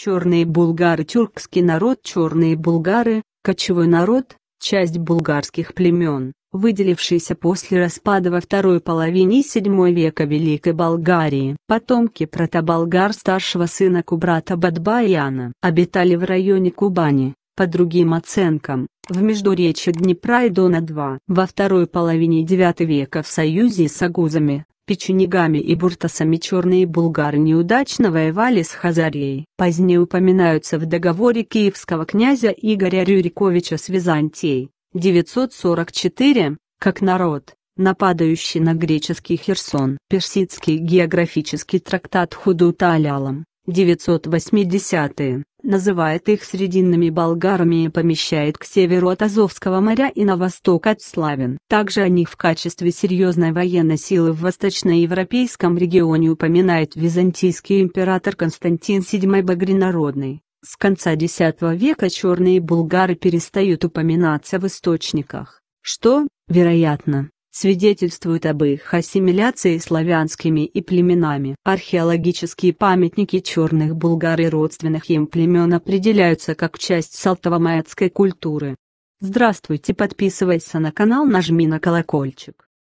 Черные булгары Тюркский народ Черные булгары, кочевой народ, часть булгарских племен, выделившиеся после распада во второй половине VII века Великой Болгарии. Потомки протоболгар старшего сына Кубрата Бадбаяна обитали в районе Кубани, по другим оценкам, в междуречье Днепра и Дона-2. Во второй половине IX века в союзе с агузами, Печенегами и буртасами черные булгары неудачно воевали с Хазарией. Позднее упоминаются в договоре киевского князя Игоря Рюриковича с Византией, 944, как народ, нападающий на греческий Херсон. Персидский географический трактат Худут Алялам, 980-е, называет их срединными болгарами и помещает к северу от Азовского моря и на восток от Славин. Также о них в качестве серьезной военной силы в восточноевропейском регионе упоминает византийский император Константин VII Багринародный. С конца X века черные булгары перестают упоминаться в источниках, что, вероятно, свидетельствуют об их ассимиляции славянскими и племенами. Археологические памятники черных булгар и родственных им племен определяются как часть салтово-маятской культуры. Здравствуйте, подписывайся на канал, нажми на колокольчик.